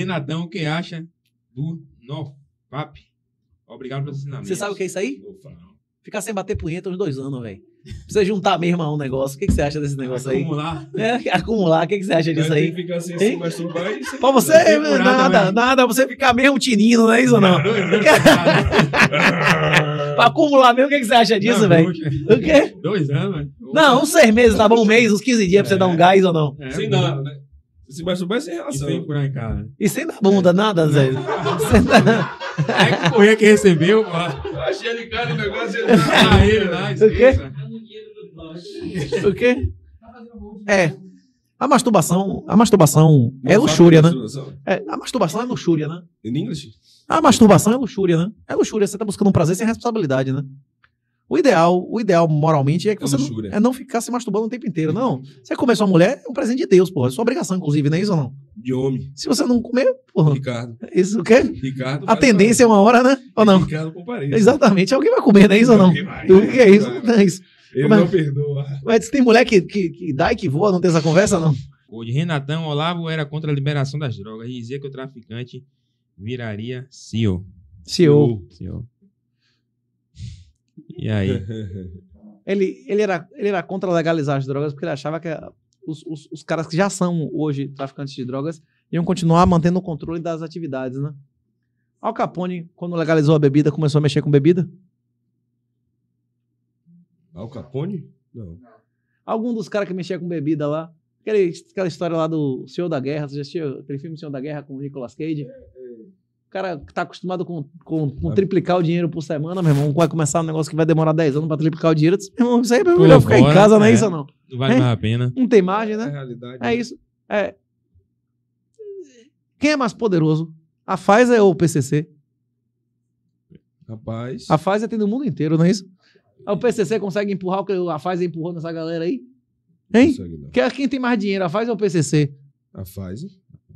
Renatão, que acha do NoFap? Obrigado pelo ensinamento. Você sabe o que é isso aí? Ficar sem bater punheta uns dois anos, velho. Precisa juntar mesmo a um negócio. O que, que você acha desse negócio aí? acumular. É, acumular. O que, que você acha disso aí? Ficar Pra você, né, nada, nada, nada. Você ficar mesmo tinindo, não é isso não? É pra acumular mesmo, o que, que você acha disso, velho? O quê? Dois anos, velho. Né? Não, uns seis meses, tá bom? Um mês, uns 15 dias pra você dar um é. gás ou não? É, Sim, né? Se masturbar sem relação. E sem brancar. E sem dar bunda, é. nada, Zé. sem dar... Aí é que que recebeu, pô. Eu achei ele cara ah, né? o negócio e ele lá. O quê? O quê? É. A masturbação, a masturbação é luxúria, né? É, a masturbação é luxúria, né? Em inglês? A masturbação é luxúria, né? É luxúria, você tá buscando um prazer sem responsabilidade, né? O ideal, o ideal moralmente é que é você não, é não ficar se masturbando o tempo inteiro, não. Uhum. Você comer sua mulher é um presente de Deus, porra. É sua obrigação, inclusive, não é isso ou não? De homem. Se você não comer, porra. Ricardo. Isso o quê? Ricardo. A tendência é uma hora, né? Ou não? Ricardo parede. Exatamente. Alguém vai comer, não é isso não, ou não? o que é isso? Não é isso. Ele não perdoa. Mas tem mulher que, que, que dá e que voa, não tem essa conversa, não? de Renatão Olavo era contra a liberação das drogas e dizia que o traficante viraria CEO. CEO. CEO. CEO. E aí? ele, ele, era, ele era contra legalizar as drogas porque ele achava que os, os, os, caras que já são hoje traficantes de drogas iam continuar mantendo o controle das atividades, né? Al Capone, quando legalizou a bebida, começou a mexer com bebida? Al Capone? Não. Algum dos caras que mexia com bebida lá. Aquela, aquela história lá do Senhor da Guerra, você já assistiu aquele filme Senhor da Guerra com o Nicolas Cage? O cara que tá acostumado com, com, com, é. triplicar o dinheiro por semana, meu irmão, vai começar um negócio que vai demorar 10 anos para triplicar o dinheiro. meu irmão, isso aí é melhor ficar em casa, não é, é isso não? Não vale é? mais a pena. Não tem margem, né? É, realidade, é né? isso. É. Quem é mais poderoso? A Pfizer ou o PCC? Rapaz. A Pfizer tem no mundo inteiro, não é isso? O PCC consegue empurrar o que a Pfizer empurrou nessa galera aí? Hein? Não consegue, não. É quem tem mais dinheiro, a Pfizer ou o PCC? A Pfizer.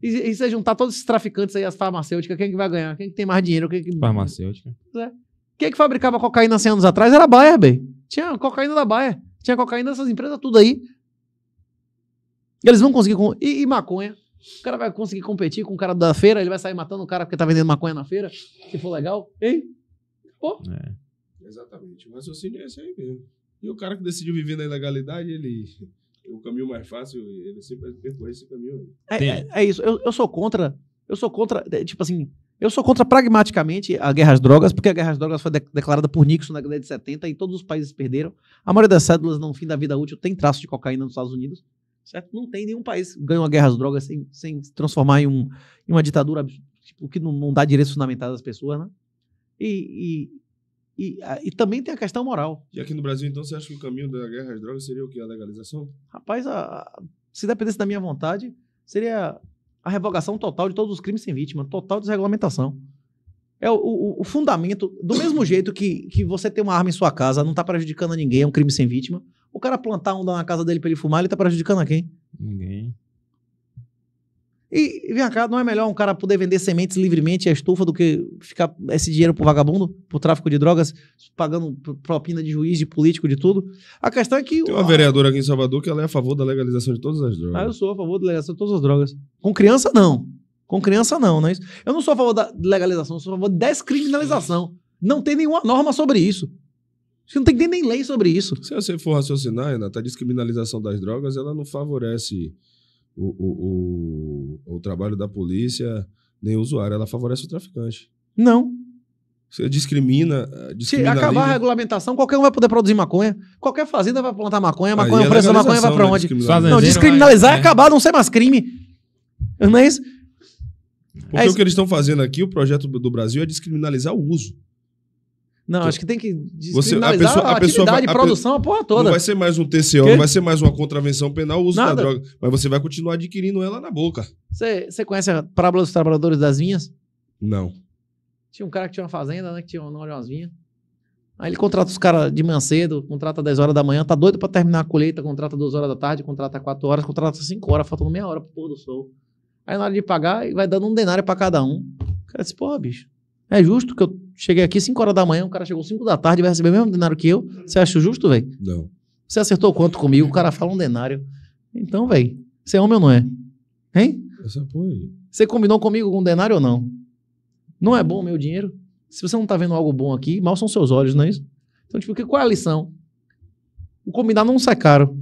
E, e se juntar todos esses traficantes aí, as farmacêuticas, quem é que vai ganhar? Quem é que tem mais dinheiro? Quem é que... Farmacêutica. É. Quem que fabricava cocaína 100 anos atrás era a Bayer, bem. Tinha cocaína da Bayer. Tinha cocaína dessas empresas, tudo aí. Eles vão conseguir. Com... E, e, maconha. O cara vai conseguir competir com o cara da feira, ele vai sair matando o cara porque tá vendendo maconha na feira, se for legal. Hein? Pô. É. Exatamente. O raciocínio é esse aí mesmo. E o cara que decidiu viver na ilegalidade, ele o caminho mais fácil, ele sempre vai percorrer esse caminho. É, é, é, isso. Eu, eu sou contra. Eu sou contra, é, tipo assim, eu sou contra pragmaticamente a guerra às drogas, porque a guerra às drogas foi de declarada por Nixon na década de 70 e todos os países perderam. A maioria das cédulas no fim da vida útil tem traço de cocaína nos Estados Unidos, certo? Não tem nenhum país que ganhou a guerra às drogas sem, sem se transformar em, um, em uma ditadura tipo, que não, não dá direitos fundamentais às pessoas, né? E, e e, e, também tem a questão moral. E aqui no Brasil, então, você acha que o caminho da guerra às drogas seria o quê? A legalização? Rapaz, a, a, se dependesse da minha vontade, seria a revogação total de todos os crimes sem vítima, total desregulamentação. É o, o, o fundamento, do mesmo jeito que, que você ter uma arma em sua casa, não está prejudicando a ninguém, é um crime sem vítima. O cara plantar um na casa dele para ele fumar, ele está prejudicando a quem? Ninguém. E vem cá, não é melhor um cara poder vender sementes livremente a estufa do que ficar esse dinheiro pro vagabundo, pro tráfico de drogas, pagando propina de juiz, de político, de tudo? A questão é que. Tem uma ó, vereadora aqui em Salvador que ela é a favor da legalização de todas as drogas. Ah, eu sou a favor da legalização de todas as drogas. Com criança, não. Com criança, não, não é isso? Eu não sou a favor da legalização, eu sou a favor da descriminalização. Não tem nenhuma norma sobre isso. não tem nem lei sobre isso. Se você for raciocinar, Renata, a descriminalização das drogas, ela não favorece o, o, o, o trabalho da polícia, nem o usuário, ela favorece o traficante. Não. Você discrimina. Eh, discrimina Se acabar a regulamentação, qualquer um vai poder produzir maconha. Qualquer fazenda vai plantar maconha, maconha, o é preço da maconha vai pra né, onde? Não, descriminalizar é, é acabar, não ser mais crime. Não é isso? Porque é isso. o que eles estão fazendo aqui, o projeto do Brasil, é descriminalizar o uso. Não, então, acho que tem que descriminalizar Você, a, pessoa, a, a pessoa vai, a produção, a porra toda. Não vai ser mais um TCO, que? não vai ser mais uma contravenção penal o uso Nada. da droga, mas você vai continuar adquirindo ela na boca. Você, conhece a Parábola dos Trabalhadores das Vinhas? Não. Tinha um cara que tinha uma fazenda, né, que tinha uma, umas vinhas. Aí ele contrata os caras de manhã cedo, contrata 10 horas da manhã, tá doido pra terminar a colheita, contrata 2 horas da tarde, contrata 4 horas, contrata 5 horas, faltando meia hora pro pôr do sol. Aí na hora de pagar, vai dando um denário para cada um. O cara disse, porra, bicho, é justo que eu cheguei aqui 5 horas da manhã, o cara chegou 5 da tarde e vai receber o mesmo denário que eu. Você acha justo, velho? Não. Você acertou quanto comigo? O cara fala um denário. Então, velho, você é homem ou não é? Hein? Essa foi. Você combinou comigo com um denário ou não? Não é bom o meu dinheiro? Se você não tá vendo algo bom aqui, mal são seus olhos, não é isso? Então, tipo, qual é a lição? O combinar não sai caro.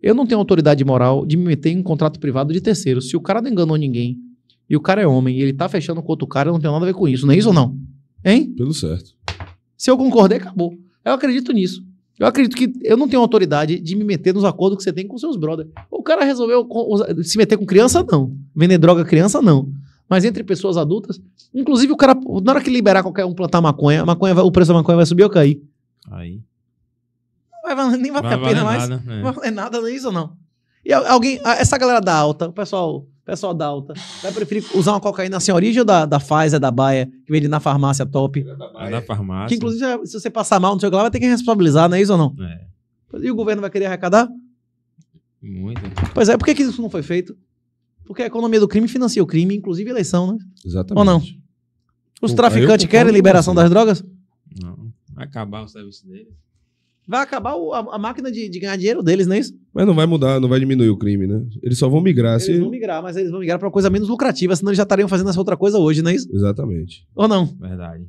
Eu não tenho autoridade moral de me meter em um contrato privado de terceiro. Se o cara não enganou ninguém, e o cara é homem, e ele tá fechando com outro cara, eu não tenho nada a ver com isso, não é isso ou não? Hein? Pelo certo. Se eu concordei, acabou. Eu acredito nisso. Eu acredito que eu não tenho autoridade de me meter nos acordos que você tem com seus brothers. O cara resolveu se meter com criança, não. Vender droga criança, não. Mas entre pessoas adultas, inclusive o cara, na hora que liberar qualquer um plantar maconha, maconha vai, o preço da maconha vai subir ou cair? Aí. Não vai, nem vai, valer a pena mais. Nada, é. Não nada, não é isso ou não? E alguém, essa galera da alta, o pessoal pessoal da alta. Vai preferir usar uma cocaína assim, a origem da, da Pfizer, da Baia, que vende na farmácia top. É da, da é farmácia. Que inclusive, se você passar mal, não sei o que lá, vai ter que responsabilizar, não é isso ou não? É. E o governo vai querer arrecadar? Muito. Pois é, por que, que isso não foi feito? Porque a economia do crime financia o crime, inclusive eleição, né? Exatamente. Ou não? Os traficantes querem liberação das drogas? Não. Vai acabar o serviço deles. Vai acabar o, a, a, máquina de, de, ganhar dinheiro deles, não é isso? Mas não vai mudar, não vai diminuir o crime, né? Eles só vão migrar. Eles se... vão migrar, mas eles vão migrar para uma coisa menos lucrativa, senão eles já estariam fazendo essa outra coisa hoje, não é isso? Exatamente. Ou não? Verdade.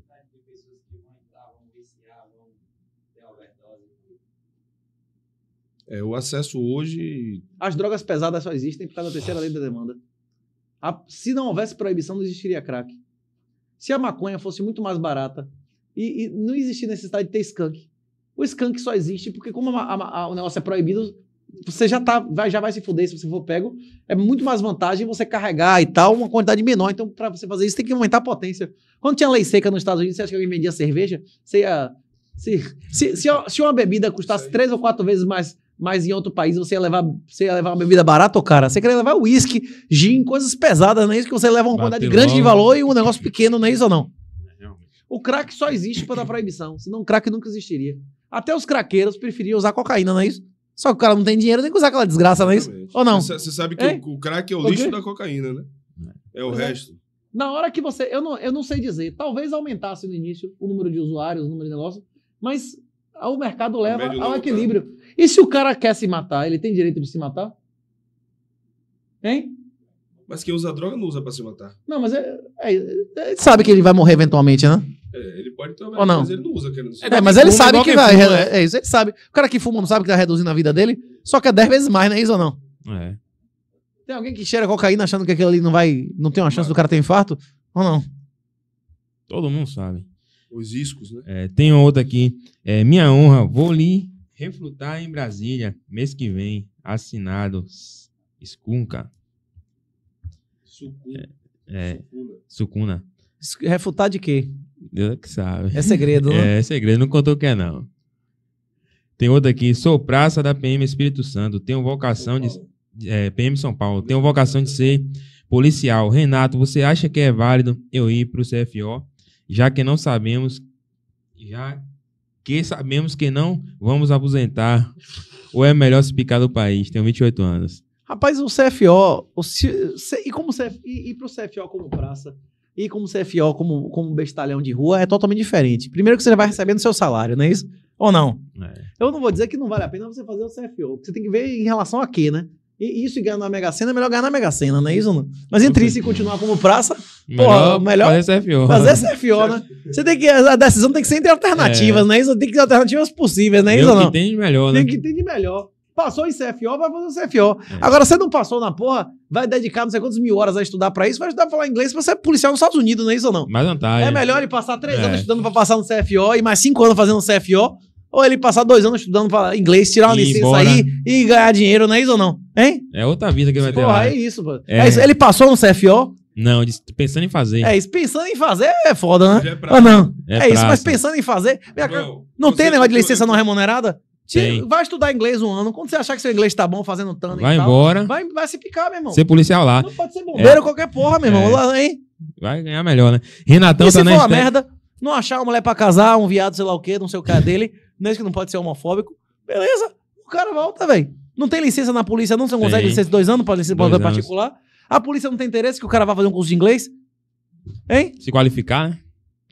É, o acesso hoje. As drogas pesadas só existem por causa da terceira lei da demanda. A, se não houvesse proibição, não existiria crack. Se a maconha fosse muito mais barata e, e não existia necessidade de ter skunk. O skunk só existe porque, como a, a, a, o negócio é proibido, você já, tá, vai, já vai se fuder se você for pego. É muito mais vantagem você carregar e tal, uma quantidade menor. Então, para você fazer isso, tem que aumentar a potência. Quando tinha lei seca nos Estados Unidos, você acha que alguém vendia cerveja? Você ia. Se, se, se, se uma bebida custasse três ou quatro vezes mais, mais em outro país, você ia levar, você ia levar uma bebida barata ou cara? Você queria levar uísque, gin, coisas pesadas, não é isso que você leva uma quantidade grande de valor e um negócio pequeno, não é isso ou não? É, o crack só existe para dar proibição, senão o crack nunca existiria. Até os craqueiros preferiam usar cocaína, não é isso? Só que o cara não tem dinheiro nem que usar aquela desgraça, não é isso? Ou não? Você sabe que o, o crack é o lixo quê? da cocaína, né? É o Pois é. resto. Na hora que você. Eu não, eu não sei dizer. Talvez aumentasse no início o número de usuários, o número de negócios, mas o mercado leva ao equilíbrio. E se o cara quer se matar, ele tem direito de se matar? Hein? Mas quem usa droga não usa pra se matar. Não, mas é, é- é- sabe que ele vai morrer eventualmente, né? É, ele pode ter uma não? mas ele não usa aquele. É, mas ele sabe que vai. Fuma, é. é isso, ele sabe. O cara que fuma não sabe que tá reduzindo a vida dele, só que é 10 vezes mais, não é isso ou não? É. Tem alguém que cheira cocaína achando que aquilo ali não vai. não tem uma chance do cara ter infarto? Ou não? Todo mundo sabe. Os riscos, né? É, tem outra aqui. É, minha honra, vou lhe reflutar em Brasília mês que vem. Assinado Skunka. Sucuna. É, é, Sucuna. Sucuna. Refutar de quê? Deus é que sabe. É segredo, né? É, é segredo, não contou o que é, não. Tem outra aqui. Sou praça da PM Espírito Santo. Tenho vocação de. É, PM São Paulo. Tenho vocação de ser policial. Renato, você acha que é válido eu ir para o CFO, já que não sabemos. Já que sabemos que não vamos aposentar. Ou é melhor se picar do país? Tenho 28 anos. Rapaz, o CFO. O, C, e como CF, ir para o CFO como praça? E como CFO, como, como bestalhão de rua, é totalmente diferente. Primeiro que você vai recebendo seu salário, não é isso? Ou não? É. Eu não vou dizer que não vale a pena você fazer o CFO. Você tem que ver em relação a quê, né? E isso e ganhar na Mega Sena é melhor ganhar na Mega Sena, não é isso? Não? Mas entre isso e continuar como praça, melhor, porra, melhor fazer CFO. Fazer CFO, né? Você tem que, a decisão tem que ser entre alternativas, é. não é isso? Tem que ter alternativas possíveis, não é isso? Tem que ter de melhor, tem né? Tem que ter de melhor. Passou em CFO, vai fazer o CFO. É. Agora, você não passou na porra, vai dedicar não sei quantas mil horas a estudar para isso, vai estudar a falar inglês pra ser policial nos Estados Unidos, não é isso ou não? Mas não tá. É, é. melhor ele passar três é. anos estudando pra passar no CFO e mais cinco anos fazendo CFO, ou ele passar dois anos estudando pra inglês, tirar uma e licença embora. aí e ganhar dinheiro, não é isso ou não? Hein? É outra vida que vai Porra, ter lá. É isso, pô. É. é isso. Ele passou no CFO, não, pensando em fazer. É isso, pensando em fazer é foda, né? É Ou ah, não? É, é isso, mas pensando em fazer. Minha... não tem negócio de licença não remunerada? vai estudar inglês um ano. Quando você achar que seu inglês tá bom fazendo tanto vai e tal, embora. Vai, vai se picar, meu irmão. Ser policial lá. Não pode ser bombeiro, é. qualquer porra, meu irmão. É. Lá, hein? Vai ganhar melhor, né? Renatão e tá se for uma é merda, não achar uma mulher pra casar, um viado, sei lá o quê, não sei o que é dele, desde que não pode ser homofóbico, beleza. O cara volta, velho. Não tem licença na polícia, não. Você não consegue licença de dois anos pra licença dois pra particular. A polícia não tem interesse que o cara vá fazer um curso de inglês? Hein? Se qualificar, né?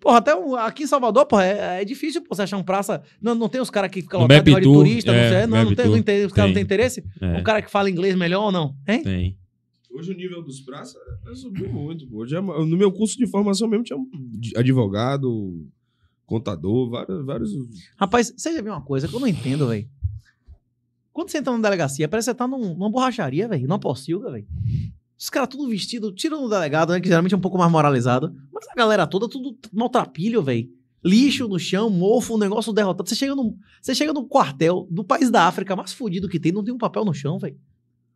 Porra, até um, aqui em Salvador, porra, é, é difícil você achar um praça. Não, não tem os caras que ficam lotado de turista, é, não Não, não tem, não tem, os caras não têm interesse? É. cara que fala inglês melhor ou não? Hein? Tem. Hoje o nível dos praças é, é, subiu muito. Pô. Hoje é no meu curso de formação mesmo tinha advogado, contador, vários. vários... Rapaz, você já viu uma coisa que eu não entendo, velho. Quando você entra na delegacia, parece que você tá num, numa borracharia, velho, numa pocilga, velho. Os caras tudo vestido, tirando o delegado, né? Que geralmente é um pouco mais moralizado. Mas a galera toda, tudo maltrapilho, velho. Lixo no chão, mofo, um negócio derrotado. Você chega, no, você chega no quartel do país da África mais fudido que tem, não tem um papel no chão, velho.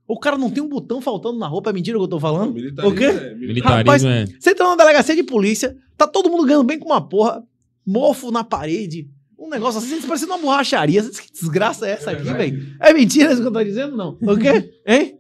O cara não tem um botão faltando na roupa, é mentira o que eu tô falando? Militarismo, o quê? É, militarismo, Rapaz, é. Você entra numa delegacia de polícia, tá todo mundo ganhando bem com uma porra, mofo na parede, um negócio assim, parecendo uma borracharia. Que desgraça é essa é aqui, velho? É mentira isso que eu tô dizendo, não? O quê? Hein?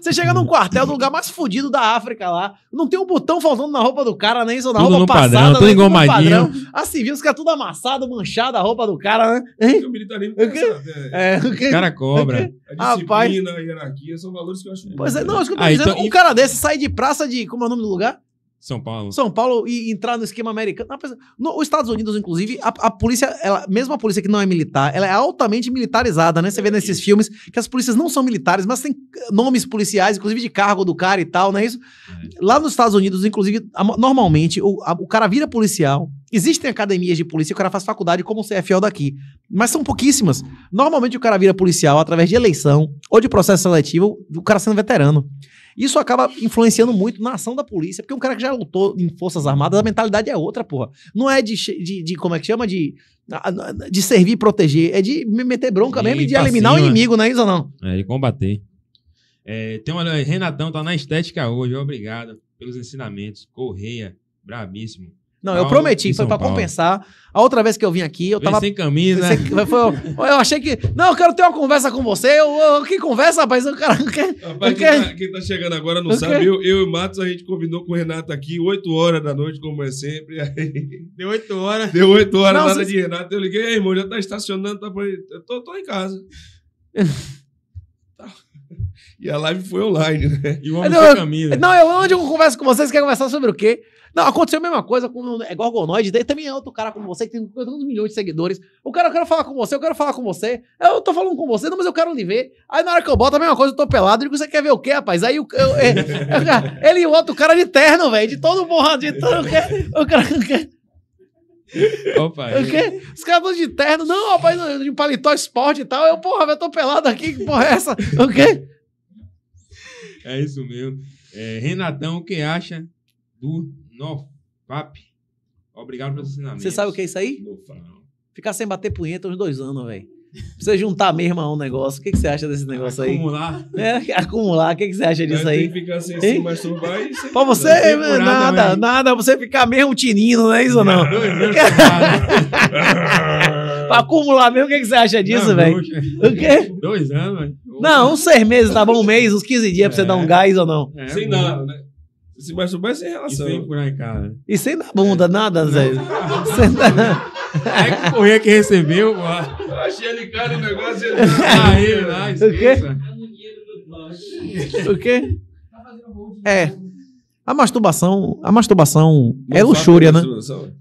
Você chega num quartel do lugar mais fodido da África lá, não tem um botão faltando na roupa do cara, nem isso na tudo roupa passada. Né? Padrão, tudo engomadinho. Assim, viu? Os caras tudo amassado, manchado a roupa do cara, né? Hein? O é, o É, o cara cobra. A ah, disciplina, Rapaz. a hierarquia são valores que eu acho. Pois é, não, acho que eu tô ah, dizendo, então, um cara desse sai de praça de. Como é o nome do lugar? São Paulo. São Paulo e entrar no esquema americano. No, os Estados Unidos, inclusive, a, a, polícia, ela, mesmo a polícia que não é militar, ela é altamente militarizada, né? Você vê é nesses filmes que as polícias não são militares, mas tem nomes policiais, inclusive de cargo do cara e tal, não é isso? É. Lá nos Estados Unidos, inclusive, a, normalmente, o, o cara vira policial, Existem academias de polícia, o cara faz faculdade como o C.F.L. daqui, mas são pouquíssimas. Normalmente o cara vira policial através de eleição ou de processo seletivo, o cara sendo veterano. Isso acaba influenciando muito na ação da polícia, porque um cara que já lutou em Forças Armadas, a mentalidade é outra, porra. Não é de, de, de como é que chama? De, de servir e proteger. É de meter bronca mesmo e de eliminar cima. o inimigo, não é isso ou não? É, de combater. É, tem uma, Renatão tá na estética hoje, obrigado pelos ensinamentos. Correia, brabíssimo. Não, eu prometi, foi para compensar. A outra vez que eu vim aqui, eu Vem tava. Sem camisa. né? foi, eu, eu, achei que. Não, eu quero ter uma conversa com você. Eu, eu que conversa, rapaz? O cara não quer. Rapaz, quem, Tá, quem, tá, chegando agora não sabe. Eu, eu, e o Matos, a gente combinou com o Renato aqui, 8 horas da noite, como é sempre. Aí... Deu 8 horas. Deu 8 horas, não, nada de Renato. Eu liguei, irmão, já tá estacionando, tá por... eu tô, tô em casa. E a live foi online, né? E o homem não, camisa. Não, eu onde eu converso com vocês, quer conversar sobre o quê? Não, aconteceu a mesma coisa com é Gorgonoid, daí também é outro cara como você que tem tantos milhões de seguidores. O cara, eu quero falar com você, eu quero falar com você. Eu tô falando com você, não, mas eu quero lhe ver. Aí na hora que eu boto a mesma coisa, eu tô pelado, eu digo, você quer ver o quê, rapaz? Aí eu, eu, eu, ele e o outro cara de terno, velho, de todo morro, de todo o cara, o cara Opa, o quê? Os caras vão de terno, não, rapaz, de paletó esporte e tal. Eu, porra, eu tô pelado aqui, que porra é essa? O quê? É isso mesmo. É, Renatão, o que acha do pap. Obrigado pelo ensinamento. Você sabe o que é isso aí? Nofap. Ficar sem bater punheta uns dois anos, velho. Precisa juntar mesmo a um negócio. O que, que você acha desse negócio aí? Acumular. É, acumular. O que, que você acha disso aí? ficar sem sem Pra você, é nada, nada. Você ficar mesmo tinindo, não é isso ou não? não, não, pra acumular mesmo, o que, que você acha disso, velho? O quê? Dois anos, velho. Não, uns seis meses, tá bom? Um mês, uns 15 dias é. pra você é. dar um gás ou não? É, Sem nada, né? Se masturbar sem relação. E sem furar né? E sem dar bunda, é. nada, Zé. sem É que correr que recebeu, pô. Eu achei ele cara o negócio. Ele... Ah, lá, O quê? O quê? É. A masturbação, a masturbação é luxúria, né?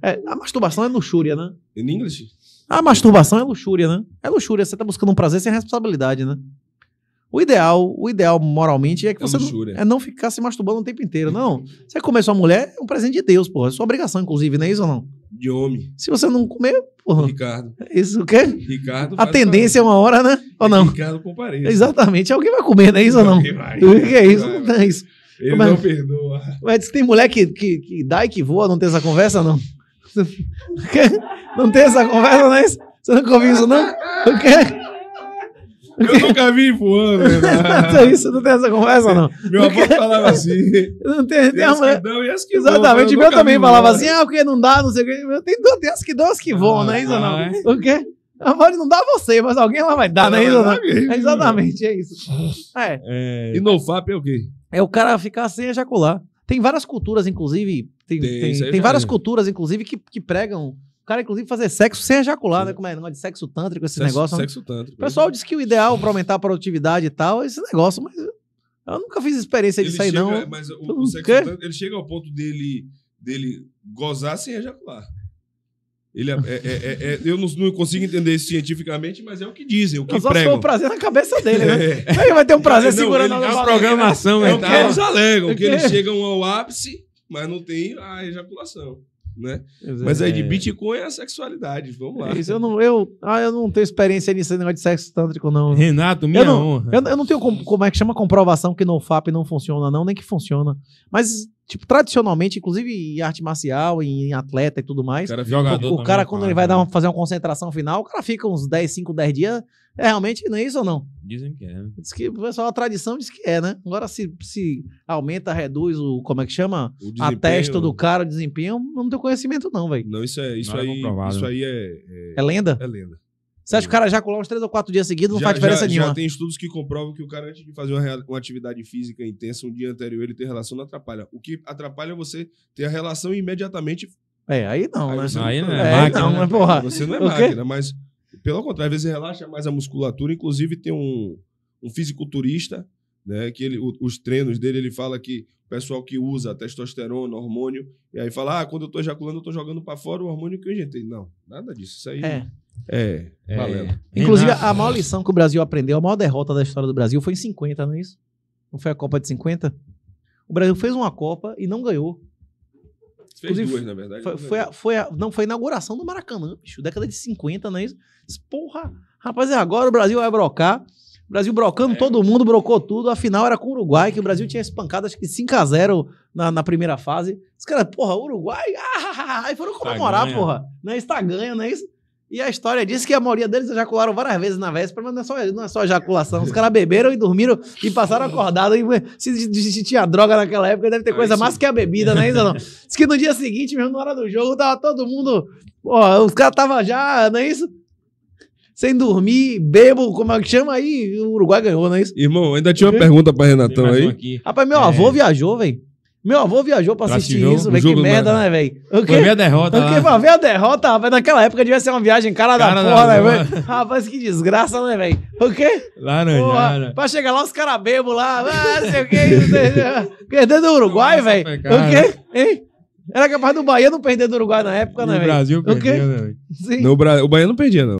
É. é, a masturbação é luxúria, né? In English? A masturbação é luxúria, né? É luxúria, você tá buscando um prazer sem responsabilidade, né? O ideal, o ideal moralmente é que é você não, é não ficar se masturbando o tempo inteiro, não. Uhum. Você comer sua mulher é um presente de Deus, porra. É sua obrigação, inclusive, não é isso ou não? De homem. Se você não comer, porra. Ricardo. É isso o quê? Ricardo. A tendência é uma hora, né? Ou não? Ricardo compareça. Exatamente. Alguém vai comer, não é isso ou não? Vai, o que é isso? Vai, não é isso. Ele mas, não perdoa. Mas tem mulher que, que, que dá e que voa, não tem essa conversa, não? Não tem essa conversa, não é isso? Você nunca ouviu isso, não? O quê? Eu nunca vi voando. Né? Então, isso, não tem essa conversa, não. Meu avô falava assim. Não tem, tem, as mulher... que dão e as que Exatamente, meu também falava assim, ah, porque não dá, não sei o que. Tem, tem as que dão, as que voam, ah, não é isso, não? É? O quê? A pode não dar você, mas alguém lá vai dar, né? Não, é não, não. Exatamente, é isso. É. é. é. E no FAP é o quê? É o cara ficar sem ejacular. Tem várias culturas, inclusive. Tem, tem, tem, tem várias culturas, inclusive, que, que pregam cara, inclusive, fazer sexo sem ejacular, né? Sim. né? Como é? Negócio de sexo tântrico, esse sexo, negócio. Né? Sexo tântrico. O né? pessoal diz que o ideal para aumentar a produtividade e tal é esse negócio, mas eu nunca fiz experiência disso aí, não. É, mas o, então, o, o sexo tântrico, ele chega ao ponto dele, dele gozar sem ejacular. Ele é é, é, é, é, eu não, não, consigo entender isso cientificamente, mas é o que dizem, o que só pregam. Só o prazer na cabeça dele, né? Ele vai ter um prazer não, segurando ele, a, a programação. Né? É o que eles alegam, que, que eles chegam ao ápice, mas não tem a ejaculação né? Mas aí de é. Bitcoin é a sexualidade, vamos lá. Isso, eu não, eu, ah, eu não tenho experiência nisso, negócio de sexo tântrico, não. Renato, minha eu não, honra. Eu, eu não tenho, como, como é que chama, comprovação que no FAP não funciona, não, nem que funciona. Mas Tipo, tradicionalmente, inclusive em arte marcial, em atleta e tudo mais. O cara, é o, o cara quando cara, ele vai dar uma, fazer uma concentração final, o cara fica uns 10, 5, 10 dias. É realmente não é isso ou não? Dizem que é. Né? Diz que o pessoal, a tradição diz que é, né? Agora, se, se aumenta, reduz o, como é que chama? A testa do cara, o desempenho, não tenho conhecimento, não, velho. Não, isso é isso não é aí. É isso aí é, é. É lenda? É lenda. Você acha que o cara ejacular uns três ou quatro dias seguidos não já, faz diferença já, nenhuma? Já tem estudos que comprovam que o cara, antes de fazer uma, uma, atividade física intensa, um dia anterior ele ter relação não atrapalha. O que atrapalha é você ter a relação e imediatamente. É, aí não, aí né? Você aí não, é, é máquina, não, né? porra. Você não é máquina, mas pelo contrário, às vezes relaxa mais a musculatura. Inclusive, tem um, um fisiculturista, né? Que ele, os treinos dele, ele fala que o pessoal que usa testosterona, hormônio, e aí fala: ah, quando eu tô ejaculando, eu tô jogando para fora o hormônio que eu injetei. Não, nada disso. Isso aí. É. É, é valendo. Inclusive, a maior lição que o Brasil aprendeu, a maior derrota da história do Brasil foi em 50, não é isso? Não foi a Copa de 50? O Brasil fez uma Copa e não ganhou. Fez Inclusive, duas, na verdade. Foi, foi, a, foi a, não, foi a inauguração do Maracanã, bicho. Década de 50, não é isso? Porra, rapaz, agora o Brasil vai brocar. O Brasil brocando é. todo mundo, brocou tudo. Afinal, era com o Uruguai, que o Brasil tinha espancado, acho que 5x0 na, na, primeira fase. Os caras, porra, Uruguai, ah, ah, ah, ah, e foram comemorar, Está porra. Não é isso, tá ganho, não é isso? E a história diz que a maioria deles ejacularam várias vezes na véspera, mas não é só, não é só ejaculação. Os caras beberam e dormiram e passaram acordados. Se, se, se, tinha droga naquela época, deve ter coisa é mais que a bebida, né? isso não. Diz que no dia seguinte, mesmo na hora do jogo, tava todo mundo. os caras estavam já, não é isso? Sem dormir, bebo, como é que chama aí? O Uruguai ganhou, não é isso? Irmão, ainda tinha uma uhum. pergunta pra Renatão aí. Aqui. Rapaz, meu é... avô viajou, velho. Meu avô viajou pra assistir isso, velho. Que merda, né, né velho? Foi ver a derrota. Eu que, pra ver a derrota, rapaz. Naquela época devia ser uma viagem cara, cara da porra, né, velho? Rapaz, que desgraça, né, velho? O quê? Laranjada. Pra chegar lá, os caras bebam lá. Ah, sei o quê. Perdendo o Uruguai, velho. O quê? Hein? Era capaz do Bahia não perder do Uruguai na época, né, velho? No Brasil perdeu, né, velho? No Bra... O Bahia não perdia, não.